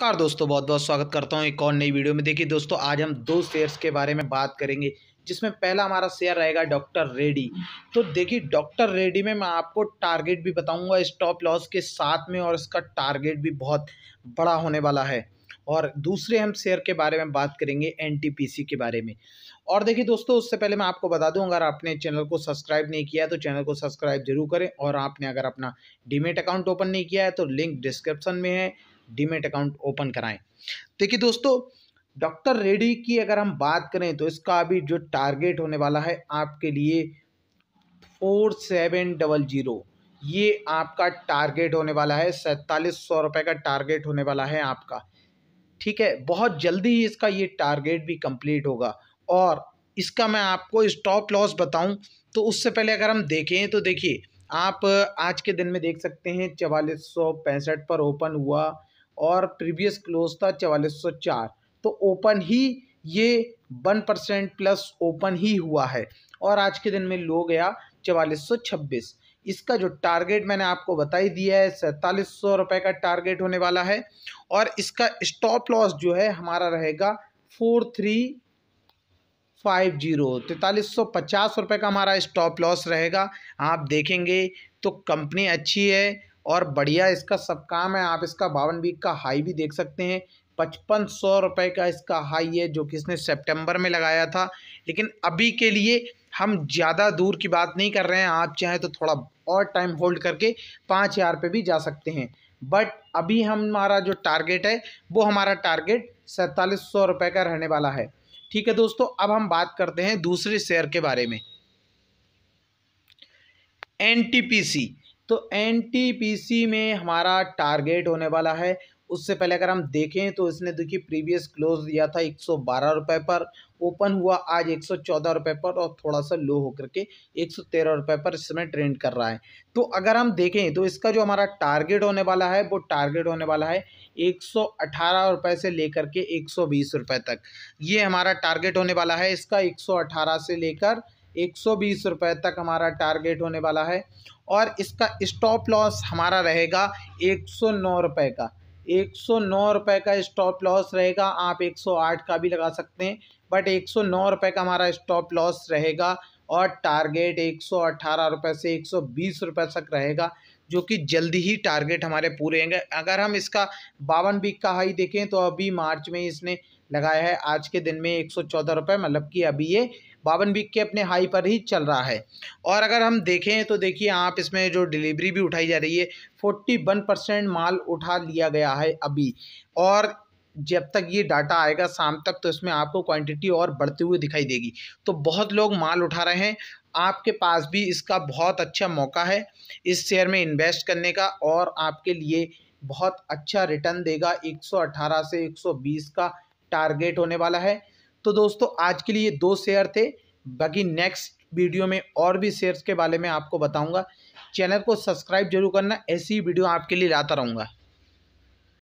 car दोस्तों बहुत बहुत स्वागत करता हूँ एक और नई वीडियो में देखिए दोस्तों आज हम दो शेयर्स के बारे में बात करेंगे जिसमें पहला हमारा शेयर रहेगा डॉक्टर रेड्डी तो देखिए डॉक्टर रेड्डी में मैं आपको टारगेट भी बताऊंगा स्टॉप लॉस के साथ में और इसका टारगेट भी बहुत बड़ा होने वाला है और दूसरे हम शेयर के बारे में बात करेंगे एन के बारे में और देखिए दोस्तों उससे पहले मैं आपको बता दूं अगर आपने चैनल को सब्सक्राइब नहीं किया है तो चैनल को सब्सक्राइब जरूर करें और आपने अगर अपना डीमेट अकाउंट ओपन नहीं किया है तो लिंक डिस्क्रिप्शन में है डीमेट अकाउंट ओपन कराएं देखिए दोस्तों डॉक्टर रेड्डी की अगर हम बात करें तो इसका अभी जो टारगेट होने वाला है आपके लिए फोर सेवन डबल जीरो ये आपका टारगेट होने वाला है सैंतालीस सौ रुपये का टारगेट होने वाला है आपका ठीक है बहुत जल्दी ही इसका ये टारगेट भी कंप्लीट होगा और इसका मैं आपको स्टॉप लॉस बताऊं तो उससे पहले अगर हम देखें तो देखिए आप आज के दिन में देख सकते हैं चवालीस सौ पैंसठ पर ओपन हुआ और प्रीवियस क्लोज था चवालीस सौ चार तो ओपन ही ये वन परसेंट प्लस ओपन ही हुआ है और आज के दिन में लो गया चवालीस सौ छब्बीस इसका जो टारगेट मैंने आपको बताई दिया है सैंतालीस सौ रुपये का टारगेट होने वाला है और इसका स्टॉप लॉस जो है हमारा रहेगा फोर थ्री फाइव जीरो तैंतालीस सौ पचास रुपये का हमारा स्टॉप लॉस रहेगा आप देखेंगे तो कंपनी अच्छी है और बढ़िया इसका सब काम है आप इसका बावन वीक का हाई भी देख सकते हैं पचपन सौ रुपये का इसका हाई है जो कि इसने सितंबर में लगाया था लेकिन अभी के लिए हम ज़्यादा दूर की बात नहीं कर रहे हैं आप चाहें तो थोड़ा और टाइम होल्ड करके पाँच हज़ार पर भी जा सकते हैं बट अभी हमारा जो टारगेट है वो हमारा टारगेट सैंतालीस सौ रुपये का रहने वाला है ठीक है दोस्तों अब हम बात करते हैं दूसरे शेयर के बारे में एन टी पी सी तो एन में हमारा टारगेट होने वाला है उससे पहले अगर हम देखें तो इसने देखिए प्रीवियस क्लोज दिया था एक सौ बारह रुपये पर ओपन हुआ आज एक सौ चौदह रुपये पर और थोड़ा सा लो होकर के एक सौ तेरह रुपये पर इसमें ट्रेंड कर रहा है तो अगर हम देखें तो इसका जो हमारा टारगेट होने वाला है वो टारगेट होने वाला है एक सौ अठारह रुपये से लेकर के एक सौ बीस रुपये तक ये हमारा टारगेट होने वाला है इसका एक सौ अठारह से लेकर एक सौ बीस रुपये तक हमारा टारगेट होने वाला है और इसका स्टॉप लॉस हमारा रहेगा एक सौ नौ का एक सौ नौ रुपये का स्टॉप लॉस रहेगा आप एक सौ आठ का भी लगा सकते हैं बट एक सौ नौ का हमारा स्टॉप लॉस रहेगा और टारगेट एक सौ अट्ठारह से एक सौ बीस रुपये तक रहेगा जो कि जल्दी ही टारगेट हमारे पूरे होंगे अगर हम इसका बावन वीक का हाई देखें तो अभी मार्च में इसने लगाया है आज के दिन में एक सौ चौदह रुपये मतलब कि अभी ये बावन वीक के अपने हाई पर ही चल रहा है और अगर हम देखें तो देखिए आप इसमें जो डिलीवरी भी उठाई जा रही है फोर्टी वन परसेंट माल उठा लिया गया है अभी और जब तक ये डाटा आएगा शाम तक तो इसमें आपको क्वांटिटी और बढ़ते हुए दिखाई देगी तो बहुत लोग माल उठा रहे हैं आपके पास भी इसका बहुत अच्छा मौका है इस शेयर में इन्वेस्ट करने का और आपके लिए बहुत अच्छा रिटर्न देगा 118 से 120 का टारगेट होने वाला है तो दोस्तों आज के लिए दो शेयर थे बाकी नेक्स्ट वीडियो में और भी शेयर्स के बारे में आपको बताऊंगा चैनल को सब्सक्राइब जरूर करना ऐसी वीडियो आपके लिए लाता रहूँगा